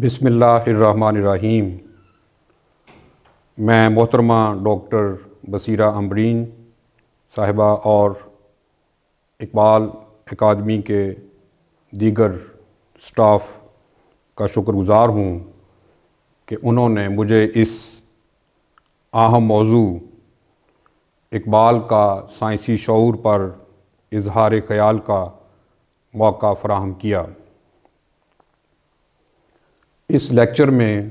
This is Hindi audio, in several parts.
बिसमीम मैं मोहतरमा डॉक्टर बसीरा अम्बरीन साहिबा और इकबाल अकादमी के दीगर स्टाफ का शुक्रगुज़ार हूँ कि उन्होंने मुझे इस अहम मौजू इकबाल का साइंसी शूर पर इजहार ख्याल का मौका फ़राहम किया इस लेक्चर में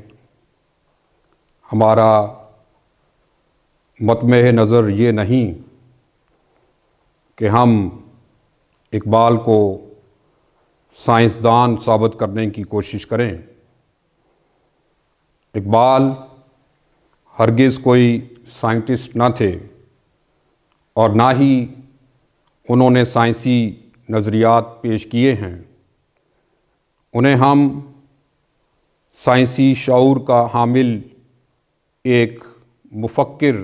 हमारा मतम नज़र ये नहीं कि हम इकबाल को साइंसदान साबित करने की कोशिश करें इकबाल हरगिज़ कोई साइंटिस्ट ना थे और ना ही उन्होंने साइंसी नज़रियात पेश किए हैं उन्हें हम साइंसी शौर का हामिल एक मुफक्र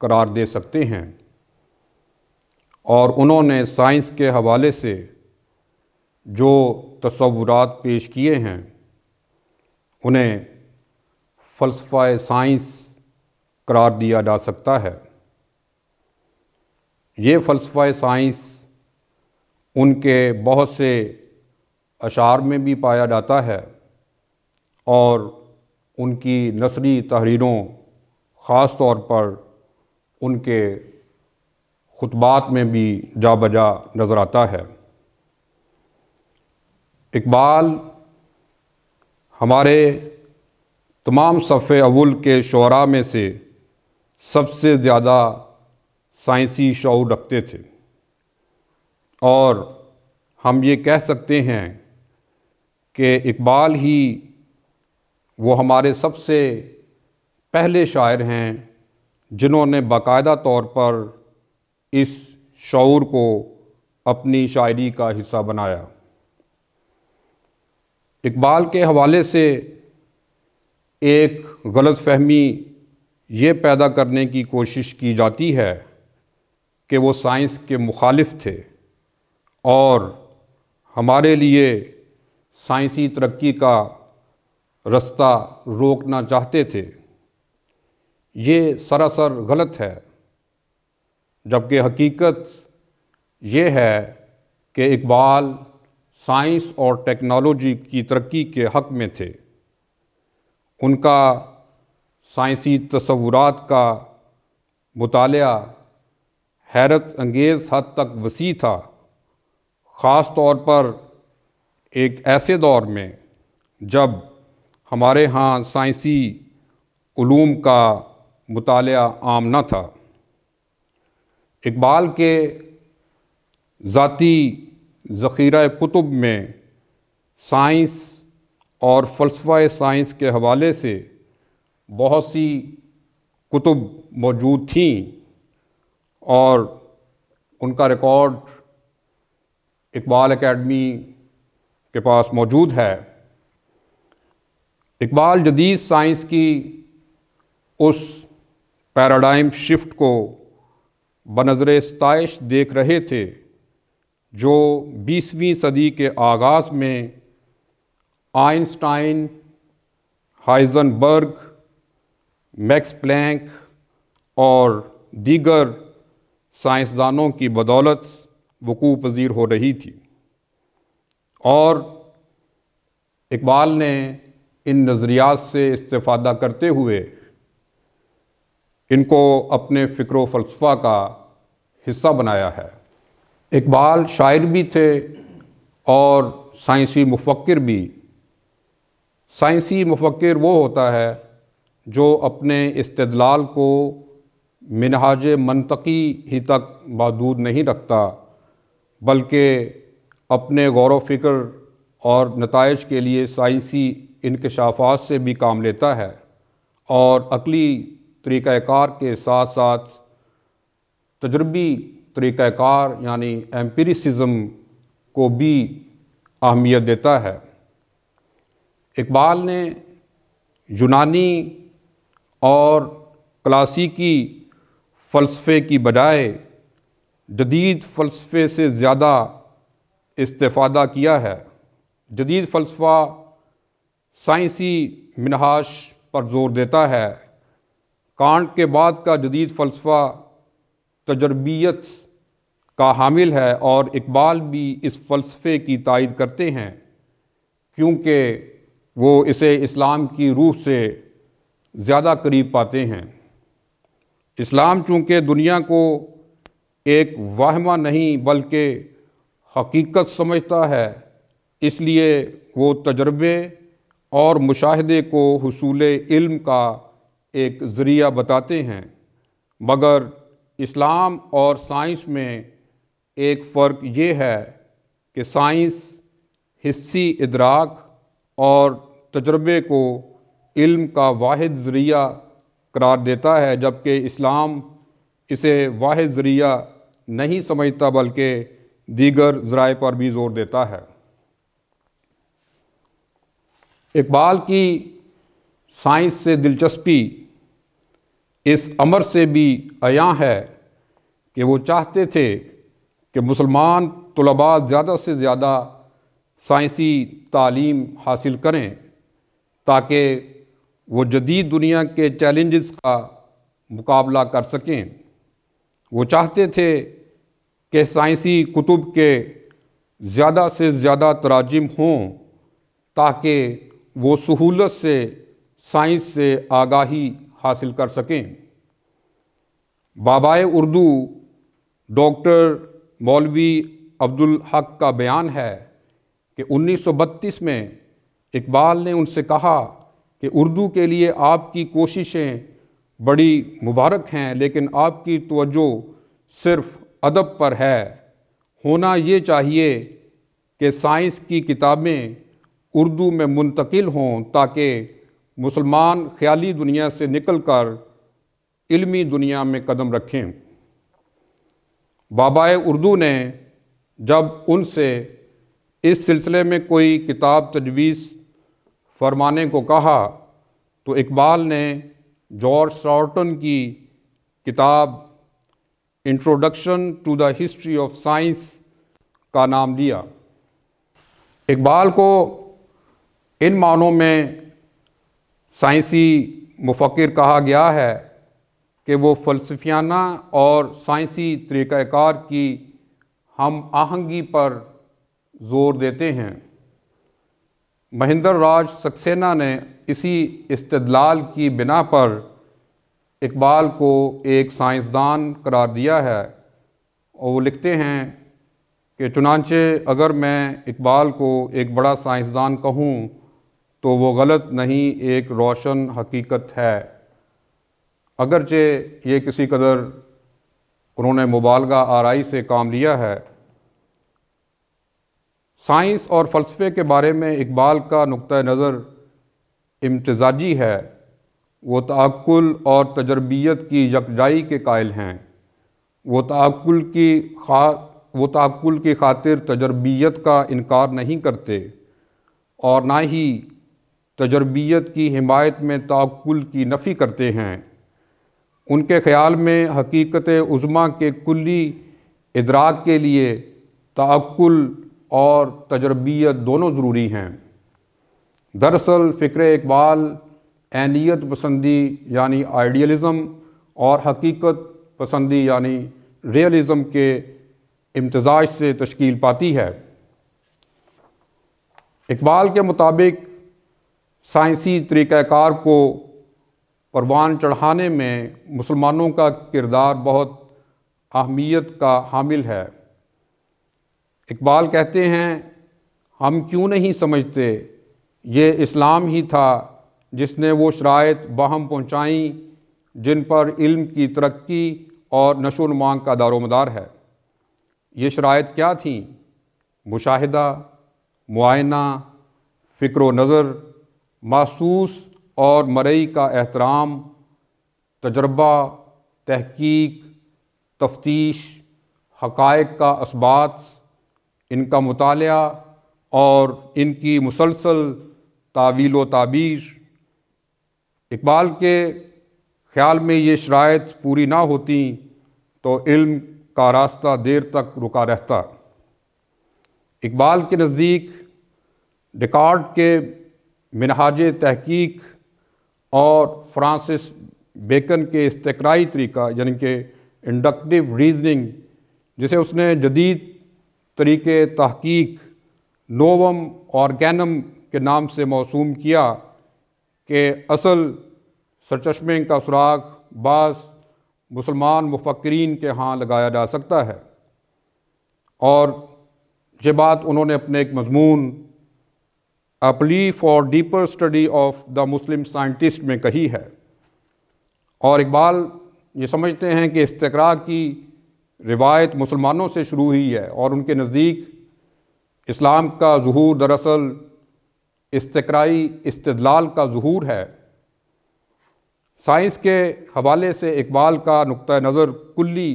करार दे सकते हैं और उन्होंने साइंस के हवाले से जो तस्वुरात पेश किए हैं उन्हें फ़लसफ़ा साइंस करार दिया जा सकता है ये फ़लसफ़ा साइंस उनके बहुत से अशार में भी पाया जाता है और उनकी नसरी तहरीरों ख़ास तौर पर उनके खुतबात में भी जा बजा नज़र आता है इकबाल हमारे तमाम सफ़े अवल के शरा में से सबसे ज़्यादा साइंसी शौर रखते थे और हम ये कह सकते हैं कि इकबाल ही वो हमारे सबसे पहले शायर हैं जिन्होंने बाकायदा तौर पर इस शौर को अपनी शायरी का हिस्सा बनाया इकबाल के हवाले से एक गलत फहमी ये पैदा करने की कोशिश की जाती है कि वो साइंस के मुखालिफ थे और हमारे लिए साइंसी तरक्की का रास्ता रोकना चाहते थे ये सरासर गलत है जबकि हकीकत ये है कि इकबाल साइंस और टेक्नोलॉजी की तरक्की के हक़ में थे उनका साइंसी तस्वूर का मुताल हैरत अंगेज़ हद तक वसी था ख़ास तौर पर एक ऐसे दौर में जब हमारे यहाँ साइंसी ूम का मुताल आम न था इकबाल के ज़ाती ज़ख़ीरा कुतुब में साइंस और फ़लसफ़ा साइंस के हवाले से बहुत सी कुतुब मौजूद थीं और उनका रिकॉर्ड इकबाल एकेडमी के पास मौजूद है इकबाल जदीद साइंस की उस पैराडाइम शिफ्ट को बनजर स्तश देख रहे थे जो 20वीं सदी के आगाज़ में आइंस्टाइन हाइजनबर्ग मैक्स प्लैंक और दीगर साइंसदानों की बदौलत वकू पज़ीर हो रही थी और इकबाल ने इन नज़रियात से इस्ता करते हुए इनको अपने फ़िक्र फ़लसफ़ा का हिस्सा बनाया है इकबाल शायर भी थे और साइंसी मुफक्र भी साइंसी मुफक्र वो होता है जो अपने इस्तलाल को मिनहाज मनतकी ही तक महदूद नहीं रखता बल्कि अपने गौर फिक्र और नतज के लिए साइंसी इनकशाफात से भी काम लेता है और अकली तरीक़ार के साथ साथ तजर्बी तरीक़ार यानी एम्परिसम को भी अहमियत देता है इकबाल ने यूनानी और क्लासिकी फ़लसफ़े की बजाय जदीद फ़लसफ़े से ज़्यादा इस्तादा किया है जदीद फ़लसफ़ा साइंसी मिनहाश पर जोर देता है कांट के बाद का जदीद फ़लसफ़ा तजर्बियत का हामिल है और इकबाल भी इस फ़लसफ़े की तायद करते हैं क्योंकि वो इसे इस्लाम की रूह से ज़्यादा करीब पाते हैं इस्लाम चूँकि दुनिया को एक वाहमा नहीं बल्कि हकीकत समझता है इसलिए वो तजर्बे और मुशाहदे को हसूल इल्म का एक ज़रिया बताते हैं मगर इस्लाम और साइंस में एक फ़र्क ये है कि साइंस हिस्सी इदराक और तजर्बे को इल्म का वाद ज़रिया करार देता है जबकि इस्लाम इसे वाद ज़रिया नहीं समझता बल्कि दीगर ज़रा पर भी ज़ोर देता है इकबाल की साइंस से दिलचस्पी इस अमर से भी आया है कि वो चाहते थे कि मुसलमान तलबा ज़्यादा से ज़्यादा साइंसी तालीम हासिल करें ताकि वो जदीद दुनिया के चैलेंजेस का मुकाबला कर सकें वो चाहते थे कि साइंसी कुतुब के ज़्यादा से ज़्यादा तराजम हों ताकि वो सहूलत से साइंस से आगाही हासिल कर सकें बाबाए उर्दू डॉक्टर मौलवी अब्दुल हक का बयान है कि 1932 में इकबाल ने उनसे कहा कि उर्दू के लिए आपकी कोशिशें बड़ी मुबारक हैं लेकिन आपकी तवज्जो सिर्फ अदब पर है होना ये चाहिए कि साइंस की किताबें उर्दू में मुंतकिल हों ताकि मुसलमान ख्याली दुनिया से निकल कर इलमी दुनिया में कदम रखें बाबाए उर्दू ने जब उनसे इस सिलसिले में कोई किताब तजवीज़ फरमाने को कहा तो इकबाल ने जॉर्ज शॉर्टन की किताब introduction to the history of science का नाम दिया इकबाल को इन मानों में साइंसी मुफक्र कहा गया है कि वो फ़लसफियाना और साइंसी तरीक़ाकार की हम आहंगी पर जोर देते हैं महेंद्र राज सक्सेना ने इसी इस्तदलाल की बिना पर इकबाल को एक साइंसदान करार दिया है और वो लिखते हैं कि चुनानचे अगर मैं इकबाल को एक बड़ा साइंसदान कहूँ तो वो गलत नहीं एक रोशन हकीकत है अगरचे ये किसी कदर उन्होंने मुबालगा आरई से काम लिया है साइंस और फ़लसफ़े के बारे में इकबाल का नुक़ नज़र इम्तजाजी है वो तकुल और तजरबियत की यकजाई के कायल हैं वो तकुल की खा वो तकुल की खातिर तजरबियत का इनकार नहीं करते और ना ही तजर्बियत की हिमायत में ताकुल की नफ़ी करते हैं उनके ख़्याल में हकीकत उज़मा के कुली इदराक के लिए ताकुल और तजर्बियत दोनों ज़रूरी हैं दरअसल फ़िक्र इकबाल एनियत पसंदी यानी आइडियलिज़म और हकीकत पसंदी यानी रियलिज़म के इम्तजाज से तश्कील पाती है इकबाल के मुताबिक साइंसी तरीक़ाकार को परवान चढ़ाने में मुसलमानों का किरदार बहुत अहमियत का हामिल है इकबाल कहते हैं हम क्यों नहीं समझते ये इस्लाम ही था जिसने वो शरात बहम पहुँचाई जिन पर इल्म की तरक्की और नशो नमांग का दारोमदार है ये शरात क्या थी मुशाह मुआयना फ़िक्र नज़र मासूस और मरई का एहतराम तजर्बा तहकीक तफ्तीश हकायक का इस्बात इनका मताल और इनकी मुसलसल तावील व ताबीर इकबाल के ख़्याल में ये शरात पूरी ना होती तो इल्म का रास्ता देर तक रुका रहता इकबाल के नज़दीक डिकॉर्ड के मिनहाज तहकीक और फ्रांसिस बेकन के इस्तराई तरीका यानी कि इंडक्टिव रीजनिंग जिसे उसने जदीद तरीके तहकीक नोवम ऑर्गेनम के नाम से मौसूम किया कि असल सरचमे का सुराग बास मुसलमान मुफक्रीन के यहाँ लगाया जा सकता है और ये बात उन्होंने अपने एक मजमून a plea for deeper study of the Muslim scientist में कही है और इकबाल ये समझते हैं कि इस्तरा की रिवायत मुसलमानों से शुरू हुई है और उनके नज़दीक इस्लाम का जहूर दरअसल इस्तराई इस्तलाल का जहूर है साइंस के हवाले से इकबाल का नुक़ नज़र कुल्ली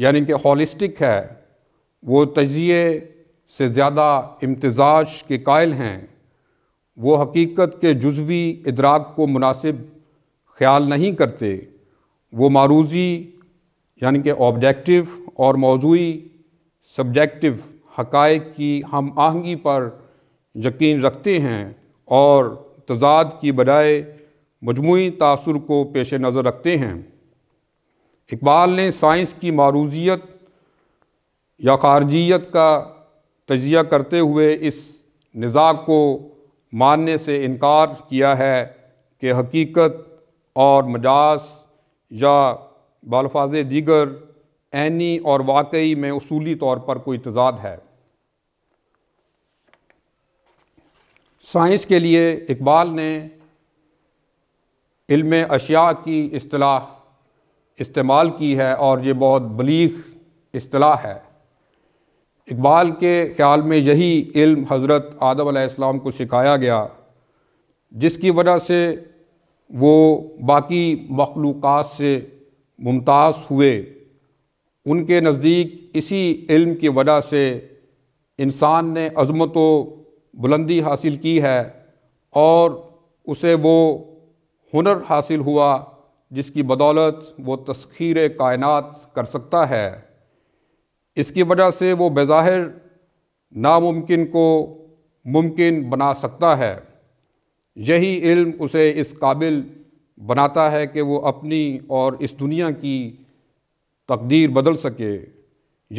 यानी कि हॉलिस्टिक है वो तजिए से ज़्यादा इम्तजाज के कायल हैं वो हकीकत के जज्वी इदराक को मुनासिब ख्याल नहीं करते वो मारूजी यानी कि ऑब्जेक्टिव और मौजूई सब्जेक्टिव हकायक की हम आहंगी पर यकीन रखते हैं और तजाद की बजाय मजमू तासर को पेश नज़र रखते हैं इकबाल ने साइंस की मारूजियत या खारजियत का तजिया करते हुए इस निज़ा को मानने से इनकार किया है कि हकीकत और मजाज या बालफाज दीगर ऐनी और वाकई में असूली तौर पर कोई तजाद है साइंस के लिए इकबाल ने इल्म अशिया की असलाह इस्तेमाल की है और ये बहुत बलीग असलाह है इकबाल के ख्याल में यही इल्म हज़रत आदम को सिखाया गया जिसकी वजह से वो बाकी मखलूक़ से मुमताज़ हुए उनके नज़दीक इसी इल्म की वजह से इंसान ने अज़मत बुलंदी हासिल की है और उसे वो हुनर हासिल हुआ जिसकी बदौलत वो तस्खीर कायनात कर सकता है इसकी वजह से वो बज़ाहिर नामुमकिन को मुमकिन बना सकता है यही इल्म उसे इस काबिल बनाता है कि वो अपनी और इस दुनिया की तकदीर बदल सके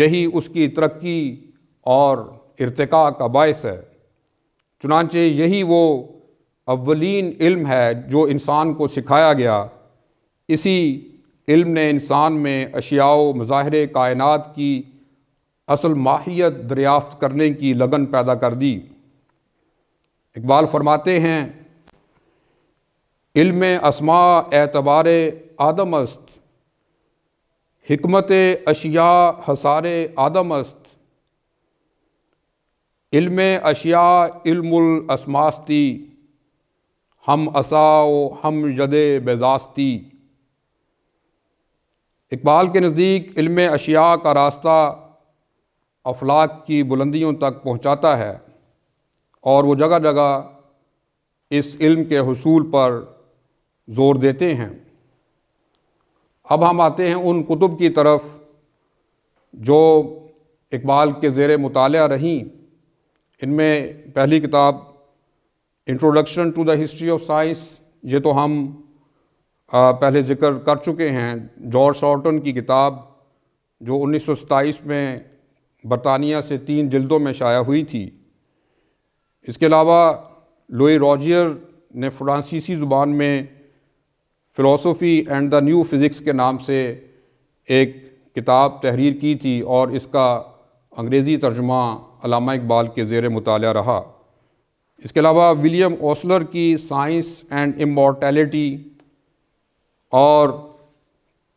यही उसकी तरक्की और इरतका का बायस है चुनाचे यही वो अवलिन इल्म है जो इंसान को सिखाया गया इसी इल्म ने इंसान में अशियाओ मज़ाहरे कायनात की असल माहियत दरियाफ्त करने की लगन पैदा कर दी इकबाल फरमाते हैं इल्म असमा एतबार आदम अस्त हमत अशिया हसार आदम अस्त इल्म अशिया इल्मास्ती हम असाओ हम जद बेजास्ती इकबाल के नज़दीक इल्म अशिया का रास्ता अफलाक की बुलंदियों तक पहुँचाता है और वो जगह जगह इस इल्म के हसूल पर ज़ोर देते हैं अब हम आते हैं उन कुतुब की तरफ जो इकबाल के ज़ेर मताल रहीं इनमें पहली किताब introduction to the history of science ये तो हम पहले ज़िक्र कर चुके हैं जॉर्ज शॉर्टन की किताब जो उन्नीस में बरतानिया से तीन जल्दों में शाया हुई थी इसके अलावा लोई रॉजियर ने फ्रांसीसी ज़ुबान में philosophy and the new physics के नाम से एक किताब तहरीर की थी और इसका अंग्रेज़ी तर्जुमा इकबाल के ज़ेर मताल रहा इसके अलावा विलियम ओसलर की साइंस एंड इमोटैलिटी और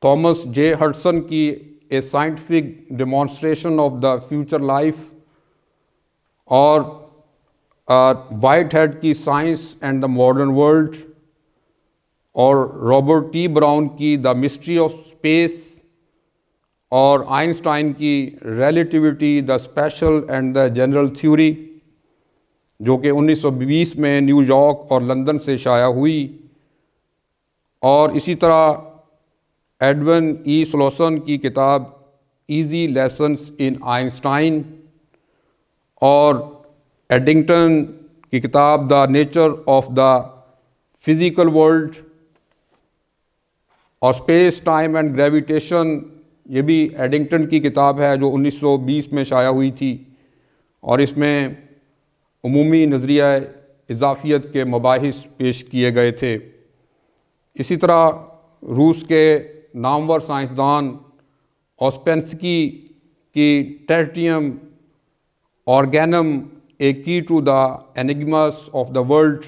थॉमस जे हडसन की a scientific demonstration of the future life और वाइट हेड की science and the modern world और रॉबर्ट टी ब्राउन की द मिस्ट्री ऑफ स्पेस और आइंस्टाइन की relativity the special and the general theory जो कि 1920 में न्यूयॉर्क और लंदन से शाया हुई और इसी तरह एडवन ई सलोसन की किताब ईजी लेसन्स इन आइंस्टाइन और एडिंगटन की किताब the nature of the physical world और स्पेस टाइम एंड ग्रेविटेशन ये भी एडिंगटन की किताब है जो 1920 में शाया हुई थी और इसमें अमूमी नज़रिया इजाफियत के मबास पेश किए गए थे इसी तरह रूस के नामवर साइंसदान ऑस्पेंसकी की टेरटियम ऑर्गेनम a key to the enigmas of the world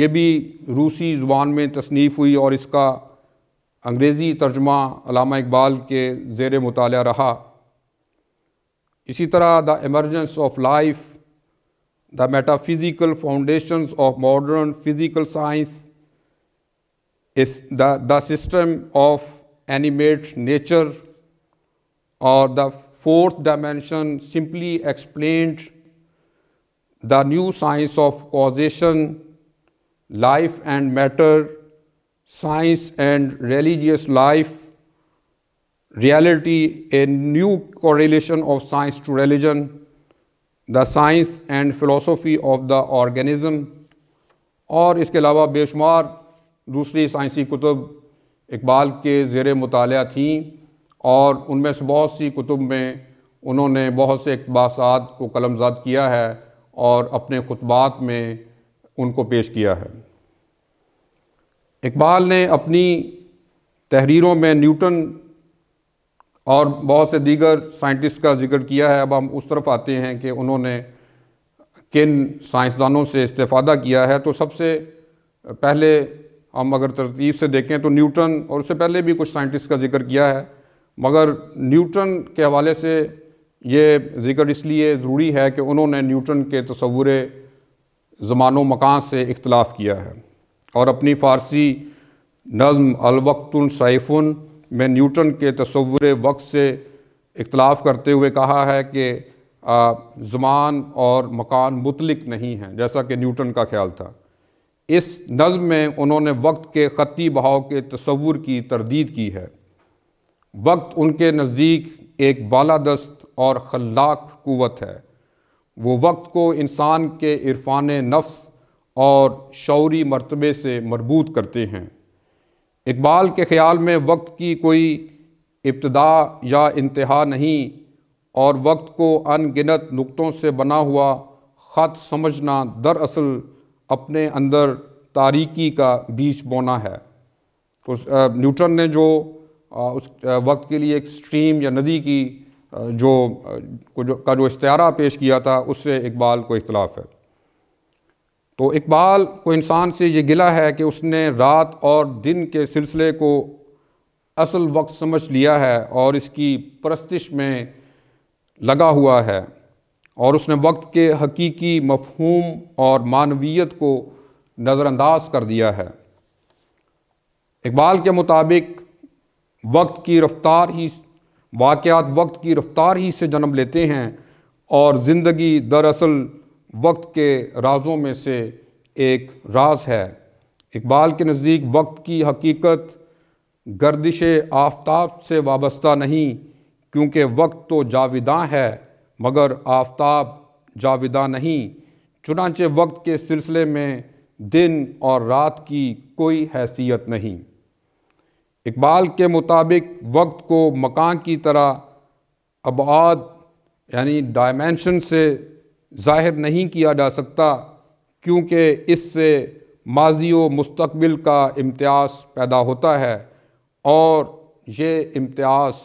ये भी रूसी ज़ुबान में तसनीफ़ हुई और इसका अंग्रेज़ी तर्जमा अलामा इकबाल के ज़ेर मताल रहा इसी तरह the emergence of life the metaphysical foundations of modern physical science is the, the system of animate nature or the fourth dimension simply explained the new science of causation, life and matter, science and religious life, reality, a new correlation of science to religion, the science and philosophy of the organism, or इसके अलावा बेशुमार दूसरी साइंसी कुतुब इकबाल के ज़ेर मताल थीं और उनमें से बहुत सी कुतुब में उन्होंने बहुत से इकबासात को कलमजद किया है और अपने खुतबात में उनको पेश किया है इकबाल ने अपनी तहरीरों में न्यूटन और बहुत से दीगर साइंटिस्ट का जिक्र किया है अब हम उस तरफ आते हैं कि उन्होंने किन साइंसदानों से इस्तेफ़ादा किया है तो सबसे पहले हम अगर तरतीब से देखें तो न्यूटन और उससे पहले भी कुछ साइंटिस्ट का जिक्र किया है मगर न्यूटन के हवाले से ये जिक्र इसलिए ज़रूरी है कि उन्होंने न्यूटन के तस्वूर ज़मान मकान से इख्तलाफ किया है और अपनी फ़ारसी नज़म अलवक्तुल सैफ़ुन में न्यूटन के तस्वूर वक्त से इख्तलाफ करते हुए कहा है कि ज़मान और मकान मुतलक नहीं हैं जैसा कि न्यूटन का ख्याल था इस नज़म में उन्होंने वक्त के ख़ती बहाव के तस्वूर की तरदीद की है वक्त उनके नज़दीक एक बालादस्त और खलाक क़वत है वो वक्त को इंसान के इरफान नफ्स और शौरी मरतबे से मरबूत करते हैं इकबाल के ख़्याल में वक्त की कोई इब्तदा या इंतहा नहीं और वक्त को अनगिनत नुक़ों से बना हुआ ख़त समझना दरअसल अपने अंदर तारीकी का बीज बोना है तो न्यूटन ने जो उस वक्त के लिए एक स्ट्रीम या नदी की जो, जो का जो इश्तारा पेश किया था उससे इकबाल को इख्तलाफ है तो इकबाल को इंसान से ये गिला है कि उसने रात और दिन के सिलसिले को असल वक्त समझ लिया है और इसकी परस्तिश में लगा हुआ है और उसने वक्त के हकीकी मफहूम और मानवीयत को नज़रअंदाज कर दिया है इकबाल के मुताबिक वक्त की रफ्तार ही वाक़ात वक्त की रफ्तार ही से जन्म लेते हैं और ज़िंदगी दरअसल वक्त के राजों में से एक राज है इकबाल के नज़दीक वक्त की हकीकत गर्दिश आफ्ताब से वाबस्ता नहीं क्योंकि वक्त तो जाविदा है मगर आफ्ताब जाविदा नहीं चुनाच वक्त के सिलसिले में दिन और रात की कोई हैसियत नहीं इकबाल के मुताबिक वक्त को मकान की तरह अबाद यानी डायमेंशन से ज़ाहिर नहीं किया जा सकता क्योंकि इससे माजी व मुस्तबिल का इम्तियाज़ पैदा होता है और ये इम्तियाज़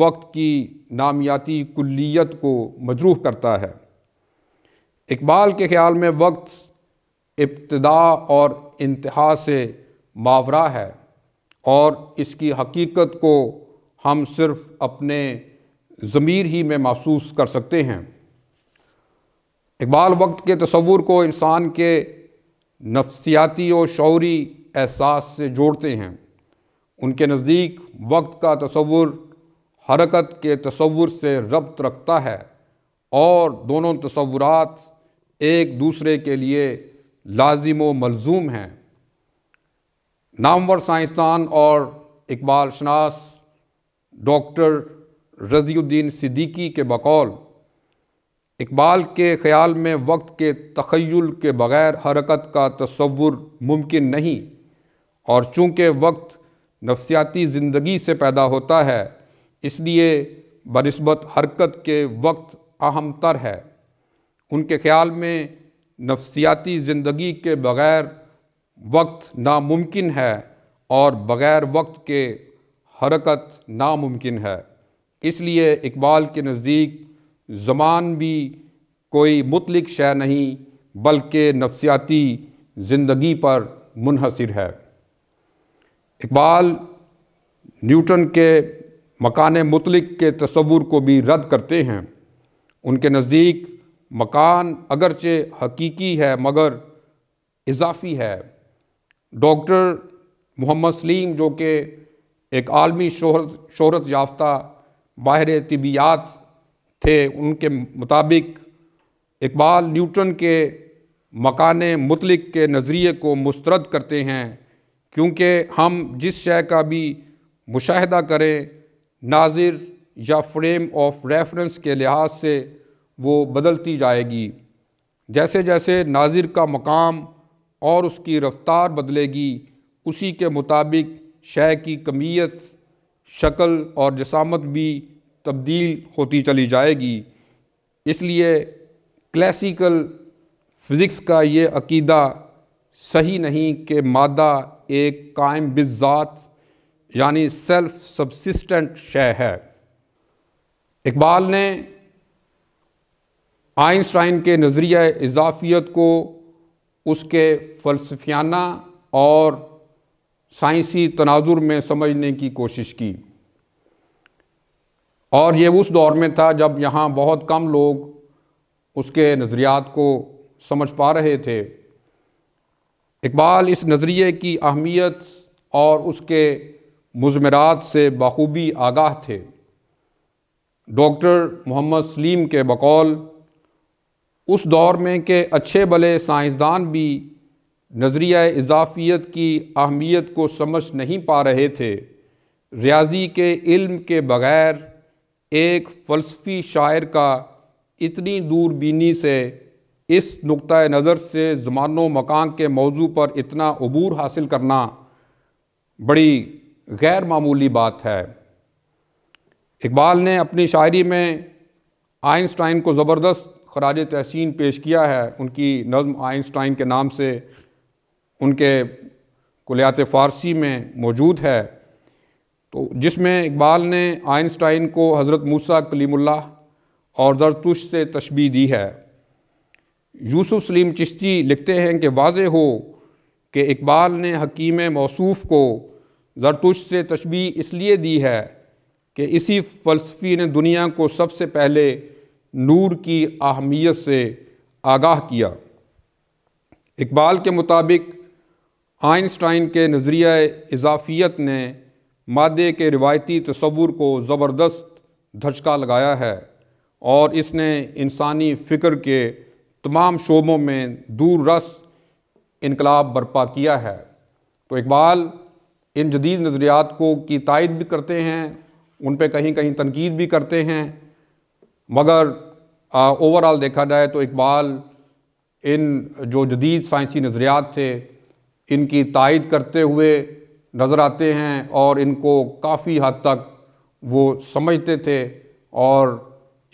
वक्त की नामियाती कुलियत को मजरूह करता है इकबाल के ख्याल में वक्त इब्तदा और इंतहा से मावरा है और इसकी हकीकत को हम सिर्फ़ अपने ज़मीर ही में महसूस कर सकते हैं इकबाल वक्त के तस्वूर को इंसान के नफसियाती और शौरी एहसास से जोड़ते हैं उनके नज़दीक वक्त का तस्वुर हरकत के तस्वुर से रब्त रखता है और दोनों तस्वुरात एक दूसरे के लिए लाजिम व मलजूम हैं नामवर साइंसदान और इकबाल शनास डॉक्टर रजीउद्दीन सिद्दीकी के बकौल इकबाल के ख़्याल में वक्त के तखयल के बग़ैर हरकत का तस्वुर मुमकिन नहीं और चूँकि वक्त नफसियाती ज़िंदगी से पैदा होता है इसलिए बनस्बत हरकत के वक्त अहम तर है उनके ख्याल में नफसियाती ज़िंदगी के बग़ैर वक्त नामुमकिन है और बग़ैर वक्त के हरकत नामुमकिन है इसलिए इकबाल के नज़दीक ज़मान भी कोई मुतलिक शय नहीं बल्कि नफसियाती ज़िंदगी पर मुनहसर है इकबाल न्यूटन के मकान मुतलिक के तस्वूर को भी रद्द करते हैं उनके नज़दीक मकान अगरचे हकीकी है मगर इजाफी है डॉक्टर मोहम्मद सलीम जो कि एक आलमी शहरत शहरत याफ्ता माहिर तबियात थे उनके मुताबिक इकबाल न्यूटन के मकान मुतलिक के नज़रिए को मुस्तरद करते हैं क्योंकि हम जिस शय का भी मुशाह करें नाजिर या फ्रेम ऑफ रेफरेंस के लिहाज से वो बदलती जाएगी जैसे जैसे नाजिर का मकाम और उसकी रफ्तार बदलेगी उसी के मुताबिक शय की कमीत शक्ल और जसामत भी तब्दील होती चली जाएगी इसलिए क्लासिकल फ़िज़िक्स का ये अकीदा सही नहीं कि मादा एक कायम बिज़ात यानी सेल्फ सब्सिस्टेंट शय है इकबाल ने आइंस्टाइन के नज़रिया इजाफियत को उसके फ़लसफियाना और साइंसी तनाजुर में समझने की कोशिश की और ये उस दौर में था जब यहाँ बहुत कम लोग उसके नज़रियात को समझ पा रहे थे इकबाल इस नज़रिए की अहमियत और उसके मुजमरात से बखूबी आगाह थे डॉक्टर मोहम्मद सलीम के बकौल उस दौर में के अच्छे भले साइंसदान भी नज़रिया इजाफियत की अहमियत को समझ नहीं पा रहे थे रियाजी के इल्म के बग़ैर एक फ़लसफ़ी शायर का इतनी दूरबीनी से इस नुक़ नज़र से ज़मानो मकान के मौजू पर इतना अबूर हासिल करना बड़ी गैर मामूली बात है इकबाल ने अपनी शायरी में आइंस्टाइन को ज़बरदस्त खराज तहसीन पेश किया है उनकी नज़म आइंस्टाइन के नाम से उनके कुलियात फ़ारसी में मौजूद है तो जिसमें इकबाल ने आइंस्टाइन को हज़रत मूसा कलीमुल्ला और जरतुश से तशबी दी है यूसुफ सलीम चिश्ती लिखते हैं कि वाज हो कि इकबाल ने हकीम मौसूफ़ को जरतुश से तशबी इसलिए दी है कि इसी फ़लसफ़ी ने दुनिया को सबसे पहले नूर की अहमियत से आगाह किया इकबाल के मुताबिक आइंस्टाइन के नज़रिया इजाफियत ने मादे के रिवायती तस्वूर को ज़बरदस्त धचका लगाया है और इसने इंसानी फ़िक्र के तमाम शोबों में दूर रस इनकलाब बर्पा किया है तो इकबाल इन जदीद नज़रियात को की तायद भी करते हैं उन पर कहीं कहीं तनकीद भी करते हैं मगर ओवरऑल देखा जाए तो इकबाल इन जो जदीद साइंसी नज़रियात थे इनकी तायद करते हुए नज़र आते हैं और इनको काफ़ी हद तक वो समझते थे और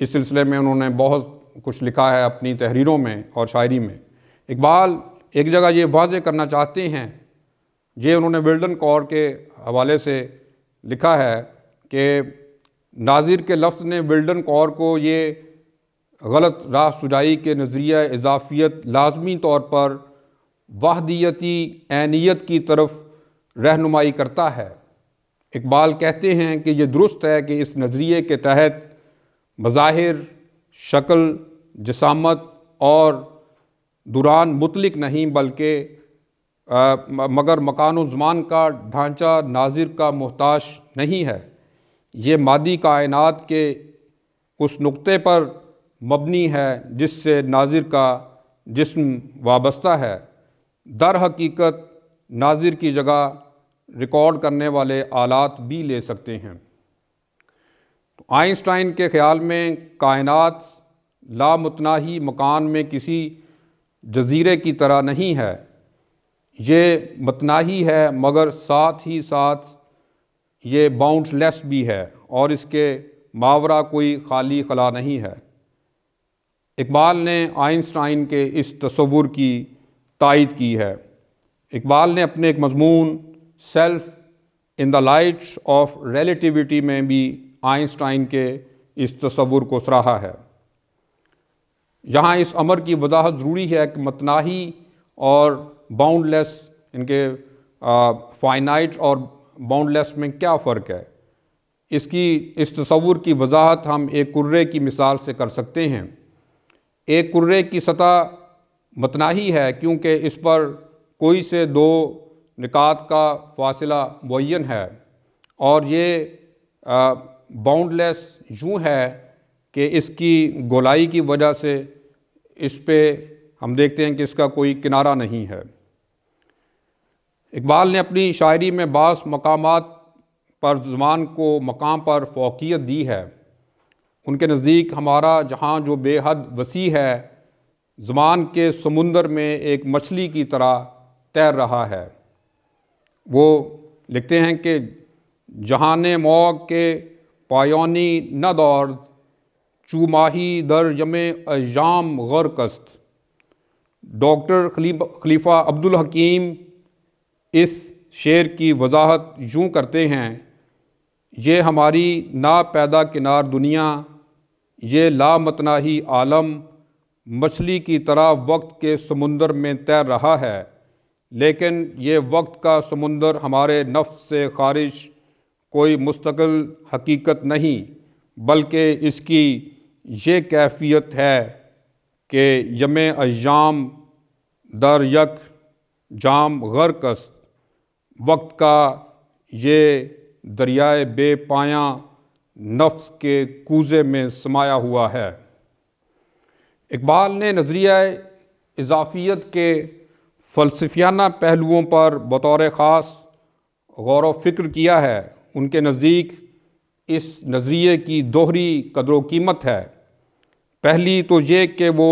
इस सिलसिले में उन्होंने बहुत कुछ लिखा है अपनी तहरीरों में और शायरी में इकबाल एक जगह ये वाज करना चाहते हैं ये उन्होंने विल्डन कौर के हवाले से लिखा है कि नाजिर के लफ्ज़ ने विल्डन कौर को ये गलत राह सुझाई के नज़रिया इजाफियत लाजमी तौर पर वाहदियती एनीत की तरफ रहनुमाई करता है इकबाल कहते हैं कि ये दुरुस्त है कि इस नज़रिए के तहत मज़ाहिर शक्ल जसामत और दुरान मुतलक नहीं बल्कि मगर मकान ज़मान का ढांचा नाजिर का मोहताज नहीं है ये मादी कायनात के उस नुक़े पर मबनी है जिससे नाजिर का जिस्म वाबस्ता है दर हकीकत नाजिर की जगह रिकॉर्ड करने वाले आलात भी ले सकते हैं तो आइंस्टाइन के ख्याल में कायनात लामतनाही मकान में किसी जजीरे की तरह नहीं है ये मतनाही है मगर साथ ही साथ ये बाउंडलेस भी है और इसके मावरा कोई खाली खला नहीं है इकबाल ने आइंस्टाइन के इस तस्वुर की तायद की है इकबाल ने अपने एक मजमून self in the light of relativity में भी आइंस्टाइन के इस तस्वुर को सराहा है यहाँ इस अमर की वजाहत ज़रूरी है कि मतनाही और बाउंडलेस इनके फाइनाइट और बाउंडलेस में क्या फ़र्क है इसकी इस तस्वूर की वजाहत हम एक कुर्रे की मिसाल से कर सकते हैं एक कुर्रे की सतह मतनाही है क्योंकि इस पर कोई से दो निकात का फासला मुन है और ये बाउंडलेस यूँ है कि इसकी गोलाई की वजह से इस पर हम देखते हैं कि इसका कोई किनारा नहीं है इकबाल ने अपनी शायरी में बास मकाम पर ज़ुबान को मकाम पर फोकियत दी है उनके नज़दीक हमारा जहाँ जो बेहद वसी है ज़ुबान के समुंदर में एक मछली की तरह तैर रहा है वो लिखते हैं कि जहान मौ के पायोनी न दौर चूमाही दर जमे अजाम गरकस्त डॉक्टर खलीफा अब्दुल हकीम इस शेर की वजाहत यूँ करते हैं ये हमारी ना पैदा किनार दुनिया ये लामतनाही आलम मछली की तरह वक्त के समुंदर में तैर रहा है लेकिन ये वक्त का समुंदर हमारे नफ्स से खारिज कोई मुस्तकिल हकीकत नहीं बल्कि इसकी ये कैफियत है कि यम अजाम दर यक जाम गरकस्त वक्त का ये दरियाए बेपाया नफ्स के कूजे में समाया हुआ है इकबाल ने नज़रिया इजाफियत के फ़लसफियाना पहलुओं पर बतौर ख़ास गौर फिक्र किया है उनके नज़दीक इस नज़रिए की दोहरी कदर कीमत है पहली तो ये कि वो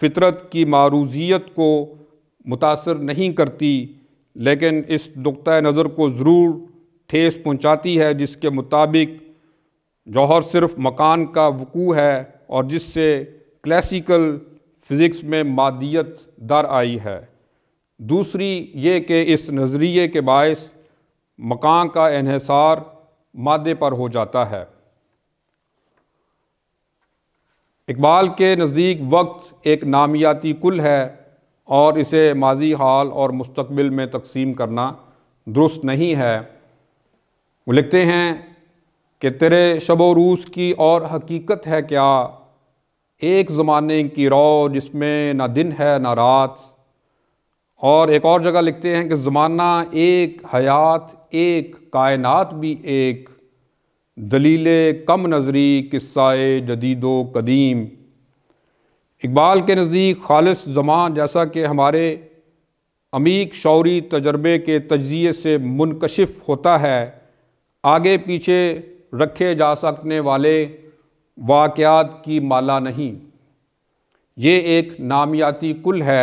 फितरत की मारूजियत को मुतासर नहीं करती लेकिन इस नुक़ नज़र को ज़रूर ठेस पहुँचाती है जिसके मुताबिक जौहर सिर्फ मकान का वकू है और जिससे क्लासिकल फ़िज़िक्स में मादियत दर आई है दूसरी ये कि इस नज़रिए के बायस मकान का इहसार मादे पर हो जाता है इकबाल के नज़दीक वक्त एक नामियाती कुल है और इसे माजी हाल और मुस्तबिल में तकसीम करना दुरुस्त नहीं है वो लिखते हैं कि तेरे शब रूस की और हकीकत है क्या एक ज़माने की रौ जिसमें ना दिन है ना रात और एक और जगह लिखते हैं कि ज़माना एक हयात एक कायनात भी एक दलील कम नज़री किस्सा जदीदो कदीम इकबाल के नज़दीक खालिस जमान जैसा कि हमारे अमीक शौरी तजर्बे के तजिए से मुनकशिफ होता है आगे पीछे रखे जा सकने वाले वाक़ात की माला नहीं ये एक नामियाती कुल है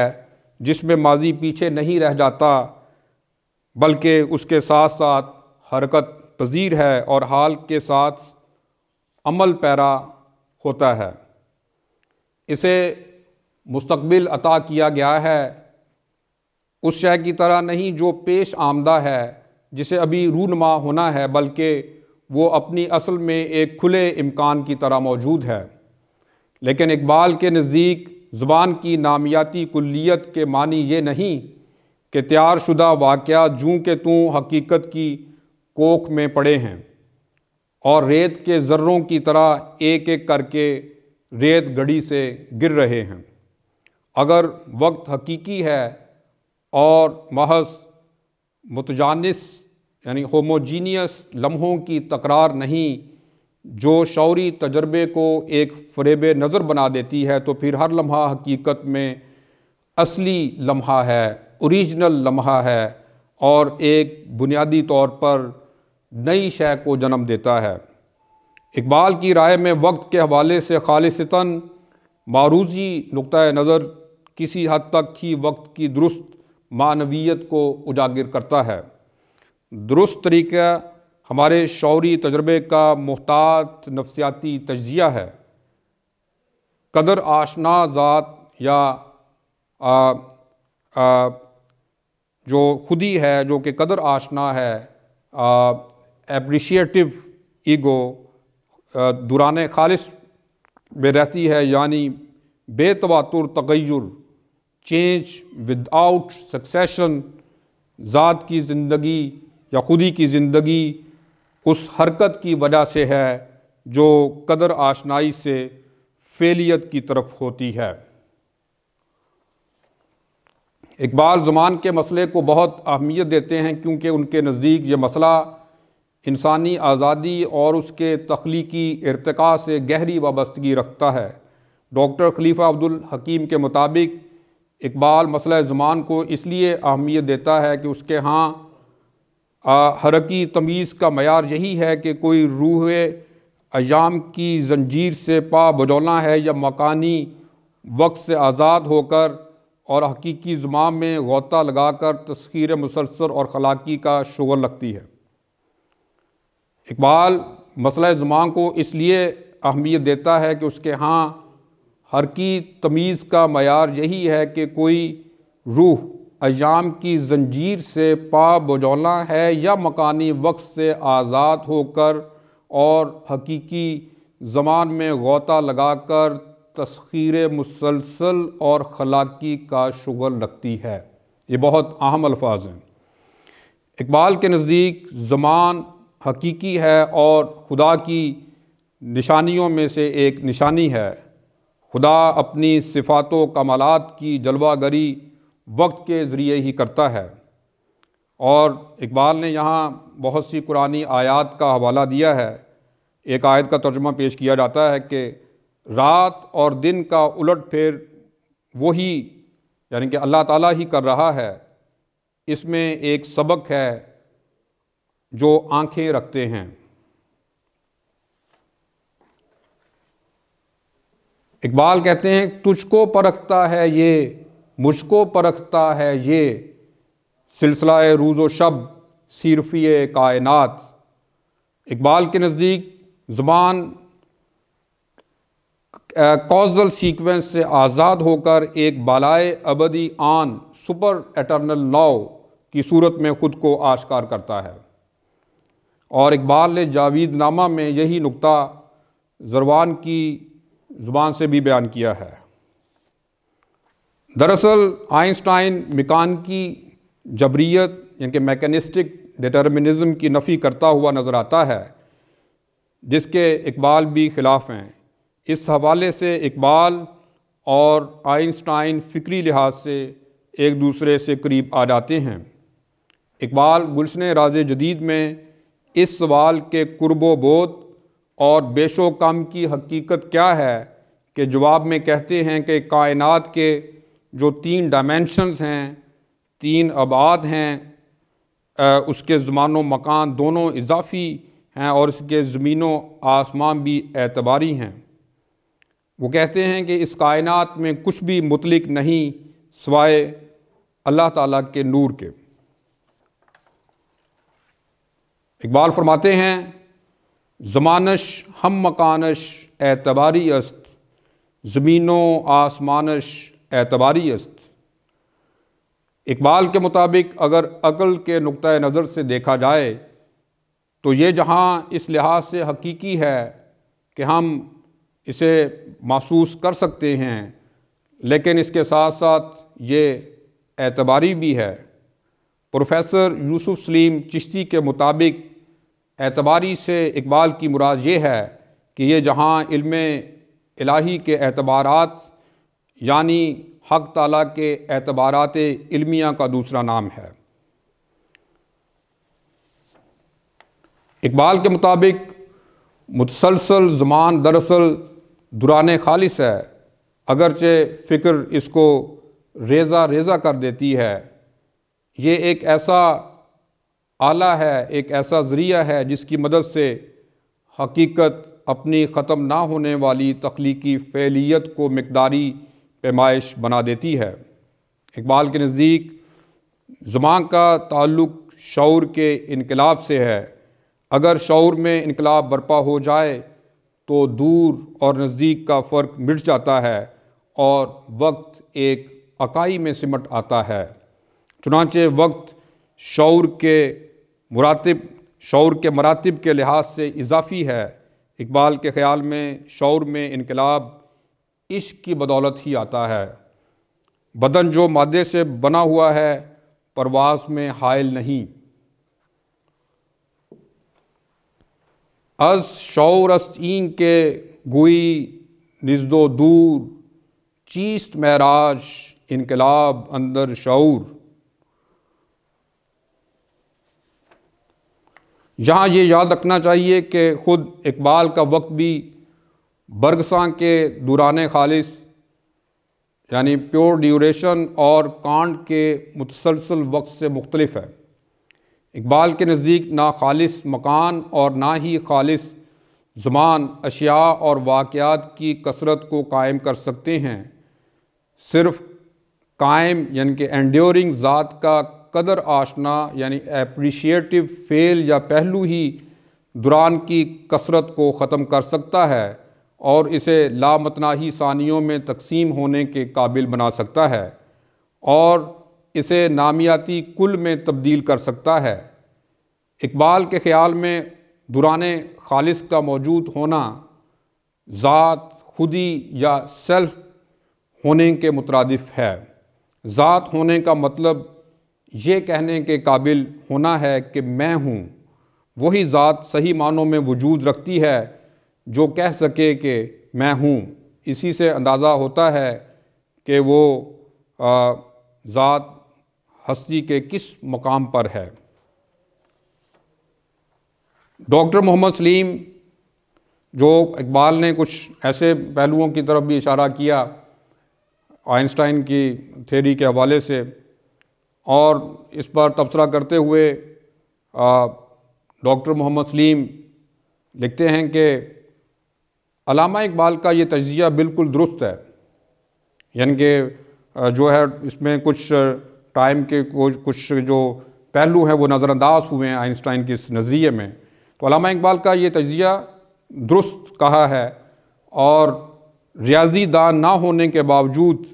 जिसमें माजी पीछे नहीं रह जाता बल्कि उसके साथ साथ हरकत पजीर है और हाल के साथ अमल पैरा होता है इसे मुस्तबिल अता किया गया है उस शय की तरह नहीं जो पेश आमदा है जिसे अभी रूनमा होना है बल्कि वो अपनी असल में एक खुले इम्कान की तरह मौजूद है लेकिन इकबाल के नज़दीक ज़बान की नामियाती कुलियत के मानी ये नहीं कि तैयार शुदा वाक़ जूँ के तू हकीकत की कोख में पड़े हैं और रेत के ज़र्रों की तरह एक एक करके रेत गड़ी से गिर रहे हैं अगर वक्त हकीकी है और महज मतजानस यानी होमोजीनियस लम्हों की तकरार नहीं जो शौरी तजर्बे को एक फरेब नज़र बना देती है तो फिर हर लम्हा हकीकत में असली लम्हा है ओरिजिनल लम्हा है और एक बुनियादी तौर पर नई शय को जन्म देता है इकबाल की राय में वक्त के हवाले से खालता मारूजी नुक़ नज़र किसी हद तक ही वक्त की दुरुस्त मानवीयत को उजागर करता है दुरुस्त तरीक़ा हमारे शौरी तजर्बे का मोहतात नफसियाती तजिया है कदर आशना ज़ात या आ, आ, जो खुदी है जो कि कदर आशना है एप्रिशिएटिव ईगो दुरान खालिश में रहती है यानी बेतवातुर तगैर चेंज विदाउट सक्सेशन ज़ात की ज़िंदगी या खुदी की ज़िंदगी उस हरकत की वजह से है जो कदर आशनाई से फेलियत की तरफ होती है इकबाल ज़ुमान के मसले को बहुत अहमियत देते हैं क्योंकि उनके नज़दीक ये मसला इंसानी आज़ादी और उसके तख्लीकी इरतका से गहरी वाबस्तगी रखता है डॉक्टर खलीफा अब्दुल हकीम के मुताबिक इकबाल मसला ज़ुमान को इसलिए अहमियत देता है कि उसके यहाँ हरकी तमीज़ का मैार यही है कि कोई रूह अजाम की जंजीर से पा बजौना है या मकानी वक्त से आज़ाद होकर और हकीकी ज़ुमा में गौता लगाकर तस्खीर मुसलसल और खलाकी का शुगर लगती है इकबाल मसला ज़ुबान को इसलिए अहमियत देता है कि उसके यहाँ हर की तमीज़ का मैार यही है कि कोई रूह अजाम की जंजीर से पा बजौला है या मकानी वक्त से आज़ाद होकर और हकीकी ज़मान में लगा लगाकर तस्खीर मुसलसल और खलाकी का शुगल रखती है ये बहुत अहम अल्फाज हैं इकबाल के नज़दीक ज़मान हकीकी है और खुदा की निशानियों में से एक निशानी है खुदा अपनी सिफात कमालत की जलवागरी वक्त के ज़रिए ही करता है और इकबाल ने यहाँ बहुत सी कुरानी आयात का हवाला दिया है एक आयत का तर्जमा पेश किया जाता है कि रात और दिन का उलट फेर वही यानी कि अल्लाह ताला ही कर रहा है इसमें एक सबक है जो आंखें रखते हैं इकबाल कहते हैं तुझको परखता है ये मुझको परखता है ये सिलसिला रूज़ व शब सिरफी कायनात इकबाल के नज़दीक ज़बान कॉजल सीक्वेंस से आज़ाद होकर एक बालाए अबदी आन सुपर एटर्नल लॉ की सूरत में ख़ुद को आश्कार करता है और इकबाल ने जावीद नामा में यही नुक्ता जरवान की ज़ुबान से भी बयान किया है दरअसल आइंस्टाइन मकान की जबरीत यानी कि मैकेनिस्टिक डिटर्मिनिज़म की नफ़ी करता हुआ नज़र आता है जिसके इकबाल भी खिलाफ हैं इस हवाले से इकबाल और आइंस्टाइन फ़िक्री लिहाज से एक दूसरे से करीब आ जाते हैं इकबाल गुलशन राज जदीद में इस सवाल के कुर्बोबोध और बेशो कम की हकीकत क्या है कि जवाब में कहते हैं कि कायनात के जो तीन डायमेंशनस हैं तीन आबाद हैं उसके ज़मान मकान दोनों इजाफी हैं और इसके ज़मीनों आसमान भी एतबारी हैं वो कहते हैं कि इस कायनात में कुछ भी मुतलक नहीं सवाए अल्लाह ताला के नूर के इकबाल फरमाते हैं ज़मानश हम मकानश एतबारी अस्त ज़मीनो आसमानश एतबारी अस्त इकबाल के मुताबिक अगर अकल के नुक़ नज़र से देखा जाए तो ये जहाँ इस लिहाज से हकीकी है कि हम इसे महसूस कर सकते हैं लेकिन इसके साथ साथ ये एतबारी भी है प्रोफेसर यूसुफ सलीम चिश्ती के मुताबिक एतबारी से इकबाल की मुराद ये है कि ये जहाँ इल्म इलाही के एतबारात यानी हक ताला के एतबारात इलमिया का दूसरा नाम है इकबाल के मुताबिक मुसलसल जुमान दरअसल दुरान खालिस है अगरचे फ़िक्र इसको रेज़ा रेज़ा कर देती है ये एक ऐसा आला है एक ऐसा ज़रिया है जिसकी मदद से हकीकत अपनी ख़त्म ना होने वाली तख्लीकी फ़ैलियत को मकदारी पैमाइश बना देती है इकबाल के नज़दीक ज़ुबान का ताल्लुक़ शौर के इनकलाब से है अगर शौर में इनकलाब बर्पा हो जाए तो दूर और नज़दीक का फ़र्क मिट जाता है और वक्त एक अकाई में सिमट आता है चुनाचे वक्त शौर के मुरातब शौर के मरातब के लिहाज से इजाफ़ी है इकबाल के ख़्याल में शौर में इनकलाब इश्क की बदौलत ही आता है बदन जो मादे से बना हुआ है परवास में हायल नहीं अस शौर इन के गोई नजदो दूर चीस्त महराज इनकलाब अंदर शौर यहाँ ये याद रखना चाहिए कि ख़ुद इकबाल का वक्त भी बर्गसा के दुरान खालिस यानी प्योर ड्यूरेशन और कांड के मुतसलसल वक्त से मुख्तलफ है इकबाल के नज़दीक ना खालिस मकान और ना ही खालिस जुबान अशिया और वाक़ात की कसरत को कायम कर सकते हैं सिर्फ़ कायम यानि कि एंडोरिंग ज़ात का कदर आशना यानी एप्रिशिएटिव फेल या पहलू ही दुरान की कसरत को ख़त्म कर सकता है और इसे लामतनाही सानियों में तकसीम होने के काबिल बना सकता है और इसे नामियाती कुल में तब्दील कर सकता है इकबाल के ख़्याल में दुरान खालिस का मौजूद होना ज़ात खुदी या सेल्फ होने के मुतरदफ़ है ज़ात होने का मतलब ये कहने के काबिल होना है कि मैं हूँ वही ज़ात सही मानों में वजूद रखती है जो कह सके कि मैं हूँ इसी से अंदाज़ा होता है कि वो ज़ात हस्ती के किस मकाम पर है डॉक्टर मोहम्मद सलीम जो इकबाल ने कुछ ऐसे पहलुओं की तरफ भी इशारा किया आइंस्टाइन की थेरी के हवाले से और इस पर तबसरा करते हुए डॉक्टर मोहम्मद सलीम लिखते हैं कि अलामा इकबाल का ये तजिया बिल्कुल दुरुस्त है यानी कि जो है इसमें कुछ टाइम के कुछ जो पहलू हैं वो नज़रअंदाज हुए हैं आइंस्टाइन के इस नज़रिए में तो अलामा इकबाल का ये तजिया दुरुस्त कहा है और रियाजी दान ना होने के बावजूद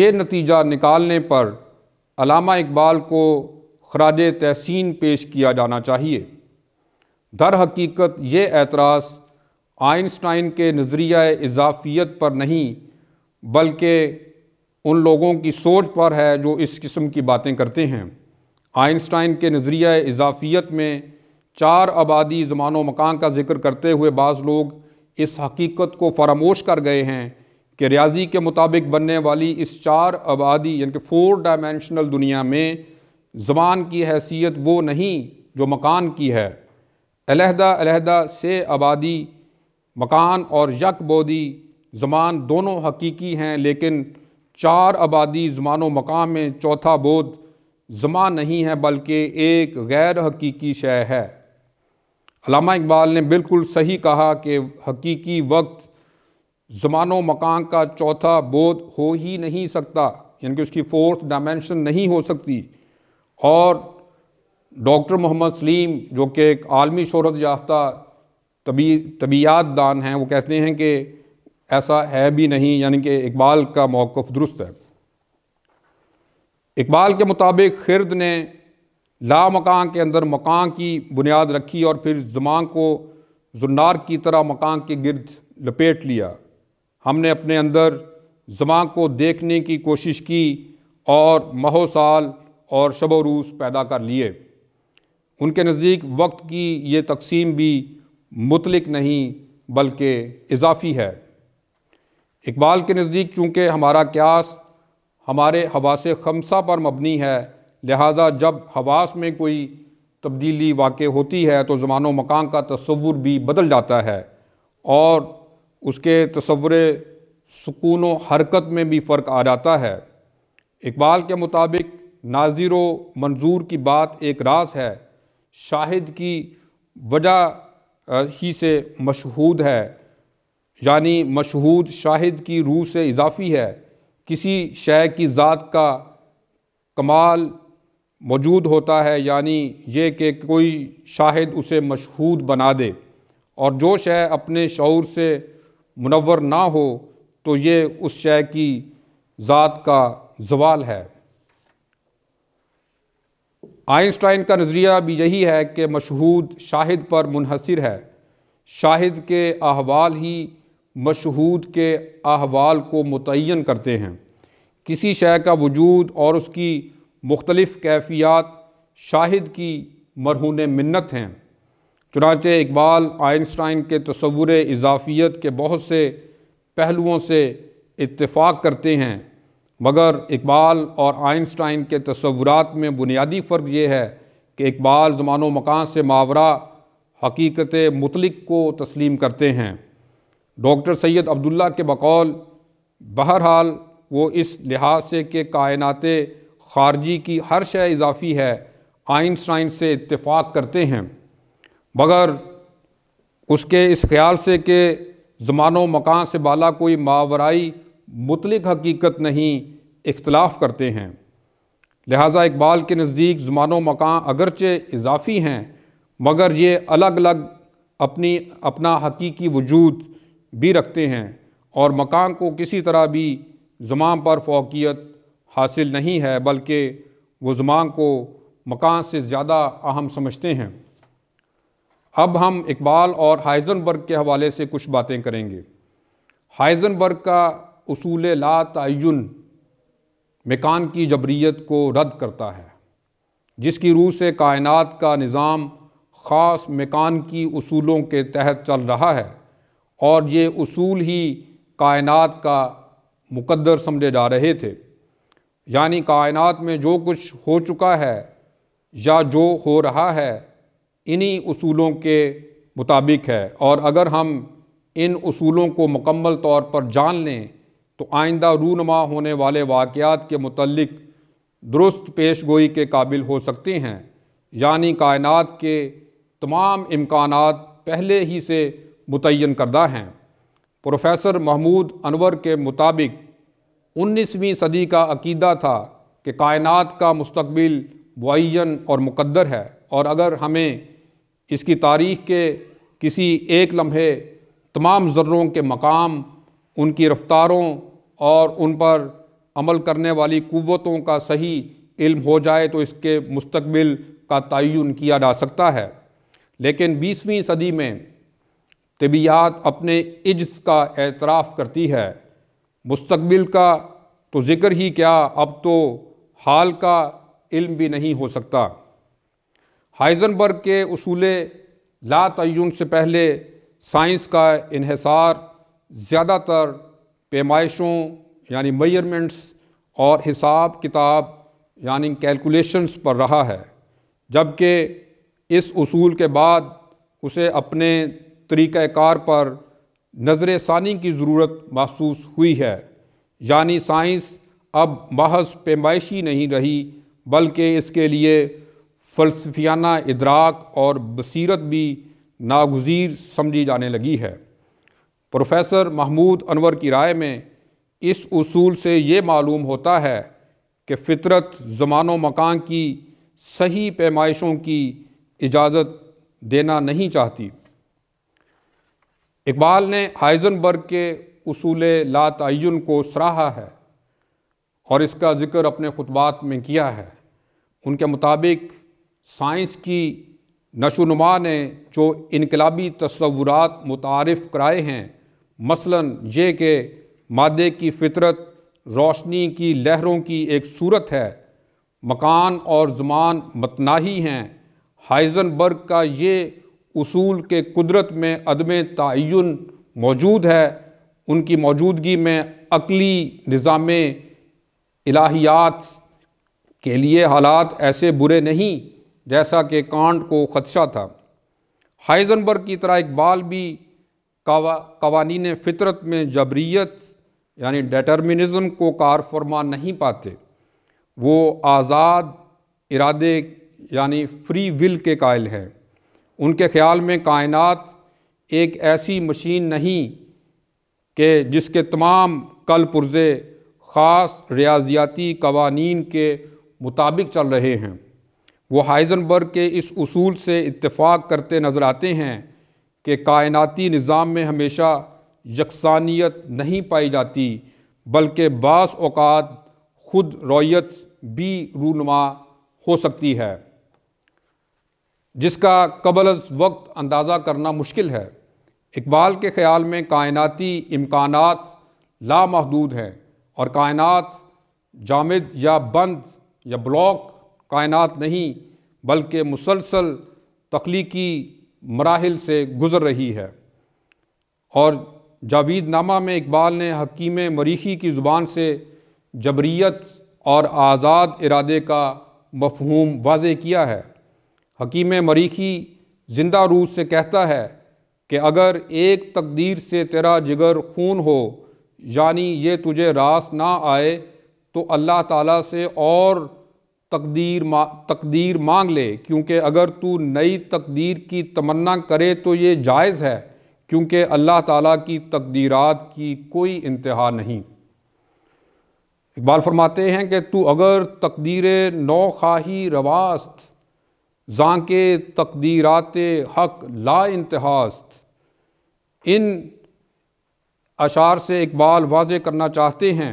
ये नतीजा निकालने पर अलामा इकबाल को खराज तहसीन पेश किया जाना चाहिए दर हकीकत ये एतराज़ आइंस्टाइन के नज़रिया इजाफियत पर नहीं बल्कि उन लोगों की सोच पर है जो इस किस्म की बातें करते हैं आइंस्टाइन के नज़रिया इजाफियत में चार आबादी ज़मान मकान का जिक्र करते हुए बाज़ लोग इस हकीकत को फरामोश कर गए हैं कि रियाजी के मुताबिक बनने वाली इस चार आबादी यानी कि फोर डायमेंशनल दुनिया में ज़बान की हैसियत वो नहीं जो मकान की है अलहदा अलहदा से आबादी मकान और यक बोधी ज़मान दोनों हकीकी हैं लेकिन चार आबादी ज़मान व मकाम में चौथा बोध ज़मान नहीं है बल्कि एक गैर हकीकी शय है अलामा इकबाल ने बिल्कुल सही कहा कि हकीकी वक्त ज़मानो मकान का चौथा बोध हो ही नहीं सकता यानी कि उसकी फोर्थ डायमेंशन नहीं हो सकती और डॉक्टर मोहम्मद सलीम जो कि एक आलमी शहरत याफ्ता तबी तबीयात दान हैं वो कहते हैं कि ऐसा है भी नहीं यानी कि इकबाल का मौक़ दुरुस्त है इकबाल के मुताबिक खिरद ने ला मकान के अंदर मकान की बुनियाद रखी और फिर जुमान को जुन्नार की तरह मकान के गिरद लपेट लिया हमने अपने अंदर जबाँ को देखने की कोशिश की और महोसाल और शब रूस पैदा कर लिए उनके नज़दीक वक्त की ये तकसीम भी मुतलक नहीं बल्कि इजाफी है इकबाल के नज़दीक चूँकि हमारा क्यास हमारे हवास खमसा पर मबनी है लिहाजा जब हवास में कोई तब्दीली वाक़ होती है तो ज़मान मकान का तस्वुर भी बदल जाता है और उसके तस्वुर सुकून व हरकत में भी फ़र्क आ जाता है इकबाल के मुताबिक नाजिर व मंजूर की बात एक रास है शाहिद की वजह ही से मशहूद है यानी मशहूद शाहिद की रूह से इजाफ़ी है किसी शय की ज़ात का कमाल मौजूद होता है यानी ये कि कोई शाहिद उसे मशहूद बना दे और जो शय अपने शौर से मुनवर ना हो तो ये उस शय की ज़ात का जवाल है आइंस्टाइन का नज़रिया भी यही है कि मशहूद शाहिद पर मुनहसर है शाहिद के अहवाल ही मशहूद के अहवाल को मुतन करते हैं किसी शय का वजूद और उसकी मुख्तलिफ़ कैफियात शाहिद की मरहून मन्नत हैं चुनाच इकबाल आइंस्टाइन के तस्वुर इजाफियत के बहुत से पहलुओं से इतफ़ाक़ करते हैं मगर इकबाल और आइंस्टाइन के तस्वुरात में बुनियादी फ़र्क ये है कि इकबाल जमानो मकान से मावरा हकीकत मुतलक को तस्लीम करते हैं डॉक्टर सैयद अब्दुल्ला के बकौल बहरहाल वो इस लिहाज से कि कायनत खारजी की हर शय इजाफ़ी है आइंस्टाइन से इतफ़ाक़ करते हैं मगर उसके इस ख्याल से कि ज़मानो मकान से बाला कोई मावराई मुतलक हकीकत नहीं इख्तलाफ करते हैं लिहाजा इकबाल के नज़दीक ज़मानो मकान अगरचे इजाफी हैं मगर ये अलग अलग अपनी अपना हकीकी वजूद भी रखते हैं और मकान को किसी तरह भी ज़ुमाम पर फोकियत हासिल नहीं है बल्कि वो ज़ुमाम को मकान से ज़्यादा अहम समझते हैं अब हम इकबाल और हाइजनबर्ग के हवाले से कुछ बातें करेंगे हाइजनबर्ग का असूल ला तयन मकान की जबरीत को रद्द करता है जिसकी रूह से कायनात का निज़ाम ख़ास मकान की असूलों के तहत चल रहा है और ये असूल ही कायनात का मुकद्दर समझे जा रहे थे यानी कायनात में जो कुछ हो चुका है या जो हो रहा है इन्हीं असूलों के मुताबिक है और अगर हम इन असूलों को मुकम्मल तौर पर जान लें तो आइंदा रूनमा होने वाले वाक़ात के मतलब दुरुस्त पेश गोई के काबिल हो सकते हैं यानी कायनत के तमाम इम्कान पहले ही से मुतन करदा हैं प्रोफेसर महमूद अनवर के मुताबिक उन्नीसवीं सदी का अकीदा था कि कायनात का मुस्तबिल मुन और मुकद्दर है और अगर हमें इसकी तारीख़ के किसी एक लम्हे तमाम ज़र्रों के मकाम उनकी रफ़्तारों और उन पर अमल करने वाली क़वतों का सही इल्म हो जाए तो इसके मुस्तबिल का तयन किया जा सकता है लेकिन बीसवीं सदी में तबियात अपने इज्स का एतराफ़ करती है मुस्तबिल का तो ज़िक्र ही क्या अब तो हाल का इल्म भी नहीं हो सकता हाइजनबर्ग के असूल ला तयन से पहले साइंस का इहसार ज़्यादातर पैमाइशों यानी मैरमेंट्स और हिसाब किताब यानी कैलकुलेशंस पर रहा है जबकि इस असूल के बाद उसे अपने तरीक़ार पर नज़र सानी की ज़रूरत महसूस हुई है यानी साइंस अब महज पैमाइशी नहीं रही बल्कि इसके लिए फ़लसफियाना इदराक और बसीरत भी नागजीर समझी जाने लगी है प्रोफेसर महमूद अनवर की राय में इस उसूल से ये मालूम होता है कि फ़ितरत जमानो मकान की सही पैमाइशों की इजाज़त देना नहीं चाहती इकबाल ने हाइजनबर्ग के असूल लातयन को सराहा है और इसका ज़िक्र अपने खुतबात में किया है उनके मुताबिक साइंस की नशोनुमा ने जो इनकलाबी तस्वूर मुतारफ़ कराए हैं मसलन ये कि मादे की फितरत रोशनी की लहरों की एक सूरत है मकान और ज़ुमान मतनाही हैं हाइजनबर्ग का ये उसूल के कुदरत में अदम तयन मौजूद है उनकी मौजूदगी में अकली निज़ाम इलाहियात के लिए हालात ऐसे बुरे नहीं जैसा कि कांट को ख़दशा था हाइजनबर्ग की तरह इकबाल भी कवा कवानीन फ़ितरत में जबरीत यानी डेटर्मिनिज़म को कार फरमा नहीं पाते वो आज़ाद इरादे यानी फ्री विल के कायल हैं उनके ख़्याल में कायनात एक ऐसी मशीन नहीं कि जिसके तमाम कल पुर्जे ख़ास रियाजियाती कवानीन के मुताबिक चल रहे हैं वो हाइजनबर्ग के इस उसूल से इतफाक़ करते नज़र आते हैं कि कायनती निज़ाम में हमेशा यकसानियत नहीं पाई जाती बल्कि बास अवत ख़ुद रोयत भी रूनमा हो सकती है जिसका कबल वक्त अंदाज़ा करना मुश्किल है इकबाल के ख़्याल में कायनती इम्कान लामहदूद हैं और कायनात जामद या बंद या ब्लॉक कायनात नहीं बल्कि मुसलसल तख्लीकी मराहल से गुज़र रही है और जावीद नामा में इकबाल ने हकीम मरीखी की ज़ुबान से जबरीत और आज़ाद इरादे का मफहूम वाज किया है हकीम मरीखी ज़िंदा रूह से कहता है कि अगर एक तकदीर से तेरा जिगर खून हो यानी ये तुझे रास ना आए तो अल्लाह ताला से और तकदीर मा तकदीर मांग ले क्योंकि अगर तू नई तकदीर की तमन्ना करे तो ये जायज़ है क्योंकि अल्लाह ताला की तकदीरात की कोई इंतहा नहीं इकबाल फरमाते हैं कि तू अगर तकदीर नौ खाही रवास्त के तकदीरात हक ला इंतहास्त इन अशार से इकबाल वाज करना चाहते हैं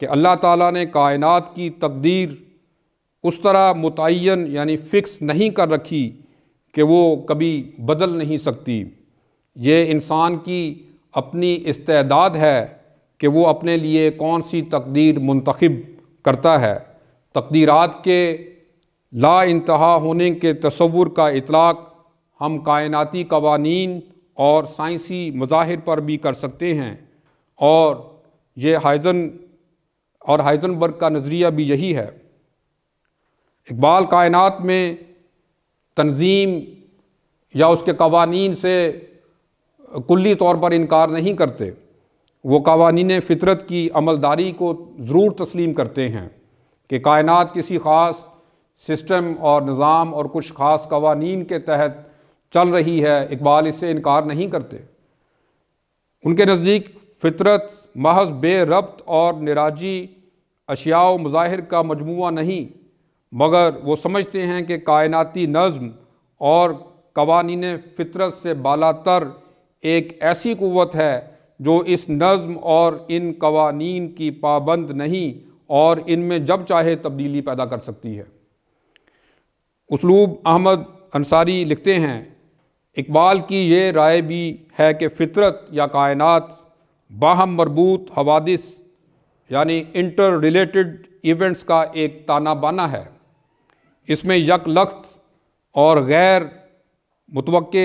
कि अल्लाह ताला ने कायनात की तकदीर उस तरह मुतन यानी फ़िक्स नहीं कर रखी कि वो कभी बदल नहीं सकती ये इंसान की अपनी इस्तेदाद है कि वो अपने लिए कौन सी तकदीर मंतखब करता है तकदीरात के ला इंतहा होने के तस्वुर का इतलाक़ हम कायनती कवानीन और साइंसी मज़ाहिर पर भी कर सकते हैं और ये हाइजन और हाइजनबर्ग का नज़रिया भी यही है इकबाल कायनात में तंजीम या उसके कवानीन से कुल्ली तौर पर इनकार नहीं करते वो कवानीन फ़ितरत की अमलदारी को ज़रूर तस्लीम करते हैं कि कायनात किसी ख़ास सिस्टम और निज़ाम और कुछ ख़ास कवानीन के तहत चल रही है इकबाल इससे इनकार नहीं करते उनके नज़दीक फ़ितरत महज बेरबत और निराजी अशिया मज़ाहिर का मजमू नहीं मगर वो समझते हैं कि कायनाती नज़म और कवानीन फ़ितरत से बालातर एक ऐसी क़वत है जो इस नज़म और इन कवानीन की पाबंद नहीं और इनमें जब चाहे तब्दीली पैदा कर सकती है उसलूब अहमद अंसारी लिखते हैं इकबाल की ये राय भी है कि फ़ितरत या कायनात बाहम मरबूत हवादिस यानी इंटर रिलेटेड इवेंट्स का एक ताना बाना है इसमें यकलख्त और गैर मुतवक़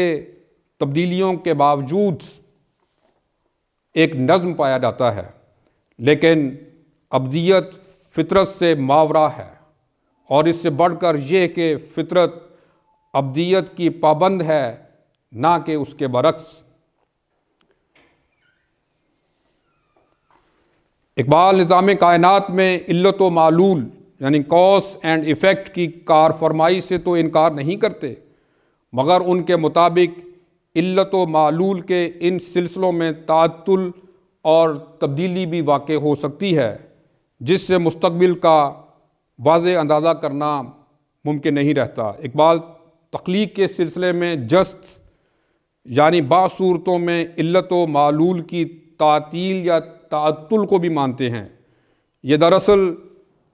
तब्दीलियों के बावजूद एक नज़म पाया जाता है लेकिन अबदियत फितरत से मावरा है और इससे बढ़कर यह कि फितरत अबदियत की पाबंद है ना कि उसके बरक्स इकबाल निज़ाम कायनत में इल्लत मालूल यानी कॉस एंड इफ़ेक्ट की कार फरमाई से तो इनकार नहीं करते मगर उनके मुताबिक इल्लत मालूल के इन सिलसिलों में तातुल और तब्दीली भी वाक़ हो सकती है जिससे मुस्तबिल का वाज अंदाज़ा करना मुमकिन नहीं रहता इकबाल तख्लीक के सिलसिले में जस्त यानी बासूरतों में इल्लत मालूल की तातील या तातुल को भी मानते हैं ये दरअसल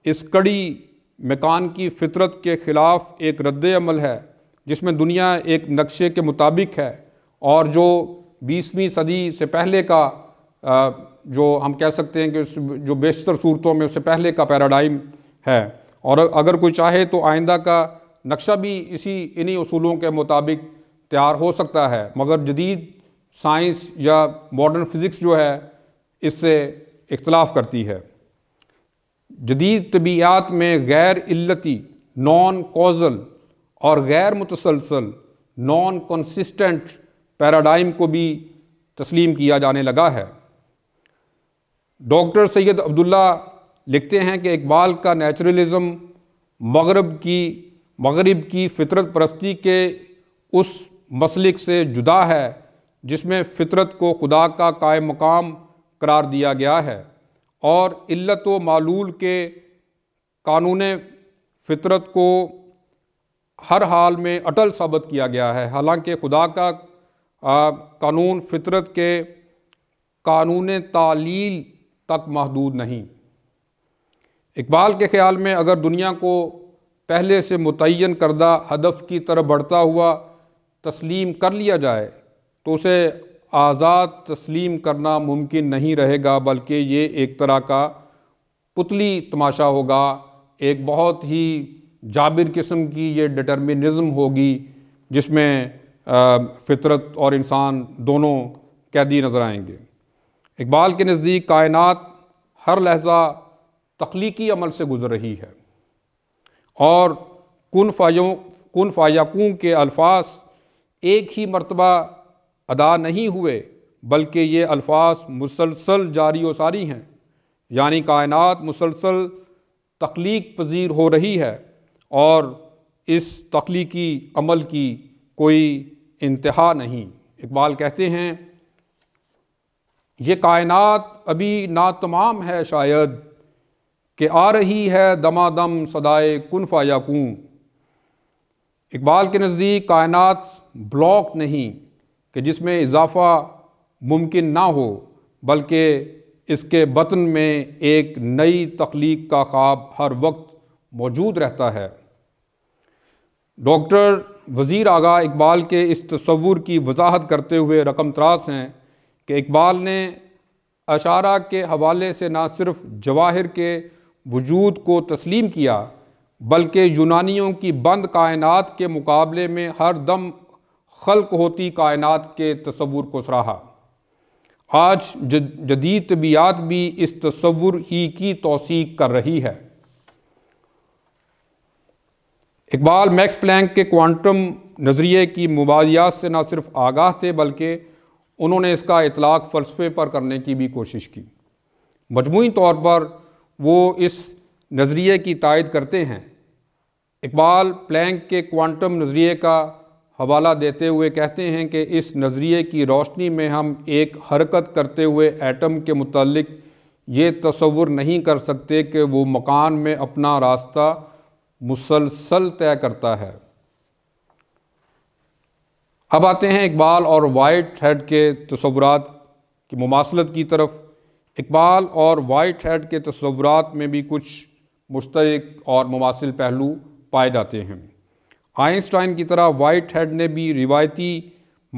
इस कड़ी मकान की फितरत के ख़िलाफ़ एक रद्दमल है जिसमें दुनिया एक नक्शे के मुताबिक है और जो बीसवीं सदी से पहले का जो हम कह सकते हैं कि उस जो बेशतर सूरतों में उससे पहले का पैराडाइम है और अगर कोई चाहे तो आइंदा का नक्शा भी इसी इन्हीं असूलों के मुताबिक तैयार हो सकता है मगर जदीद साइंस या मॉडर्न फिज़िक्स जो है इससे इख्तलाफ करती है जदीद तबीयात में गैर इल्लती नॉन कॉजल और गैर मुतसलसल नॉन कंसिस्टेंट पैराडाइम को भी तस्लीम किया जाने लगा है डॉक्टर सैयद अब्दुल्ला लिखते हैं कि इकबाल का नेचुरलिज़म मगरब की मगरब की फितरत परस्ती के उस मसलिक से जुदा है जिसमें फितरत को खुदा का कायम मकाम करार दिया गया है और इल्लत व मालूल के कानून फितरत को हर हाल में अटल साबित किया गया है हालांकि खुदा का आ, कानून फितरत के कानून तालील तक महदूद नहीं इकबाल के ख़्याल में अगर दुनिया को पहले से मुतन करदा हदफ की तरफ बढ़ता हुआ तस्लीम कर लिया जाए तो उसे आज़ाद तस्लीम करना मुमकिन नहीं रहेगा बल्कि ये एक तरह का पुतली तमाशा होगा एक बहुत ही जाबिर किस्म की ये डिटर्मिनिज़म होगी जिसमें फितरत और इंसान दोनों कैदी नज़र आएंगे इकबाल के नज़दीक कायनात हर लहजा तख्लीकी अमल से गुज़र रही है और कन फायों कन फ़ायाकूँ के अल्फाज एक ही मरतबा अदा नहीं हुए बल्कि ये अल्फाज मुसलसल जारी व सारी हैं यानी कायनात मुसलसल तख्लीक पजीर हो रही है और इस तख्लीकी अमल की कोई इंतहा नहीं इकबाल कहते हैं ये कायनात अभी ना तमाम है शायद कि आ रही है दमा दम सदाए कनफा कू इकबाल के नज़दीक कायनात ब्लॉक नहीं कि जिसमें इजाफा मुमकिन ना हो बल्कि इसके बतन में एक नई तख्लीक का ख्वाब हर वक्त मौजूद रहता है डॉक्टर वज़ीर आगा इकबाल के इस तस्वूर की वजाहत करते हुए रकम त्रास हैं कि इकबाल ने अशारा के हवाले से ना सिर्फ जवाहर के वजूद को तस्लीम किया बल्कि यूनानियों की बंद कायनात के मुकाबले में हर दम खल्क होती कायनात के तस्वुर को सराहा आज जदीद तबियात भी इस तस्वुर ही की तोसीक कर रही है इकबाल मैक्स प्लैंक के क्वांटम नज़रिए की मुबादियात से ना सिर्फ आगाह थे बल्कि उन्होंने इसका इतलाक़ फ़लसफ़े पर करने की भी कोशिश की मजमू तौर पर वो इस नज़रिए की तायद करते हैं इकबाल प्लैंक के क्वांटम नज़रिए का हवाला देते हुए कहते हैं कि इस नज़रिए की रोशनी में हम एक हरकत करते हुए एटम के मतलब ये तस्वुर नहीं कर सकते कि वो मकान में अपना रास्ता मुसलसल तय करता है अब आते हैं इकबाल और वाइट हेड के तस्वुरात की मुासलत की तरफ इकबाल और वाइट हेड के तस्वुरात में भी कुछ मुश्तरक और मुासिल पहलू पाए जाते हैं आइंस्टाइन की तरह वाइट हेड ने भी रिवायती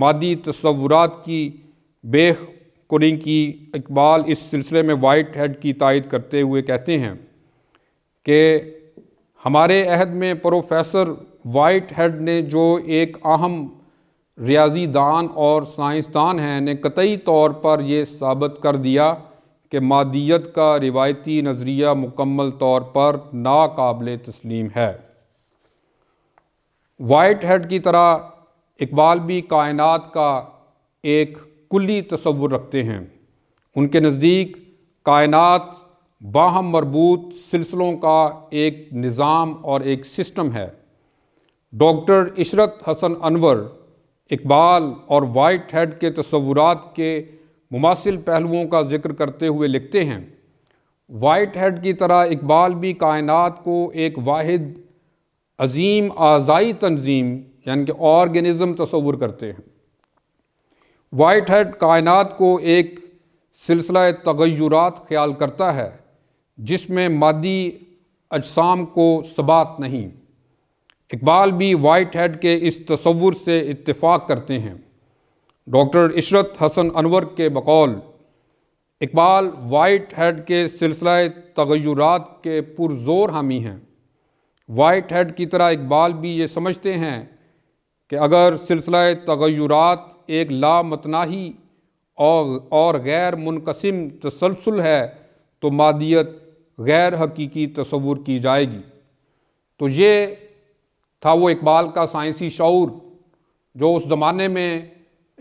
मादी तस्वुरात की बेख कुरिंग की इकबाल इस सिलसिले में वाइट हेड की तायद करते हुए कहते हैं कि हमारे अहद में प्रोफेसर वाइट हेड ने जो एक अहम रियाजी दान और साइंसदान हैं ने कतई तौर पर यह साबित कर दिया कि मादियत का रिवायती नज़रिया मुकम्मल तौर पर नाकबले तस्लीम है वाइट हेड की तरह इकबाल भी कायनात का एक कुली तस्वुर रखते हैं उनके नज़दीक कायनात बाहम मरबूत सिलसिलों का एक निज़ाम और एक सिस्टम है डॉक्टर इशरत हसन अनवर इकबाल और वाइट हेड के तस्वुरात के मुमासिल पहलुओं का जिक्र करते हुए लिखते हैं वाइट हेड की तरह इकबाल भी कायनात को एक वाहिद अजीम आज़ाई तंजीम यानी कि ऑर्गेनिज़म तस्वुर करते हैं वाइट हेड कायनात को एक सिलसिला तगैरत ख्याल करता है जिसमें मादी अजसाम को सबात नहीं इकबाल भी वाइट हेड के इस तस्वुर से इतफ़ाक़ करते हैं डॉक्टर इशरत हसन अनवर के बकौल इकबाल वाइट हेड के सिलसिला तगैरत के पुरजोर हामी हैं वाइट हेड की तरह इकबाल भी ये समझते हैं कि अगर सिलसिला तगैरत एक लामतनाही और और गैर मुनकसम तसलसल है तो मादियत गैर हकीकी तस्वूर की जाएगी तो ये था वो इकबाल का साइंसी शौर जो उस ज़माने में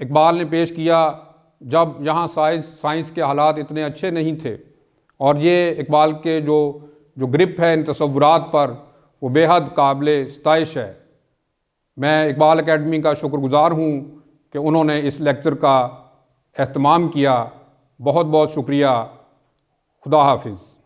इकबाल ने पेश किया जब यहाँ साइंस साइंस के हालात इतने अच्छे नहीं थे और ये इकबाल के जो जो ग्रिप है इन तस्वुरात पर वो बेहद काबिल स्ताइश है मैं इकबाल अकेडमी का शुक्रगुज़ार हूँ कि उन्होंने इस लेक्चर का अहतमाम किया बहुत बहुत शुक्रिया खुदा हाफिज़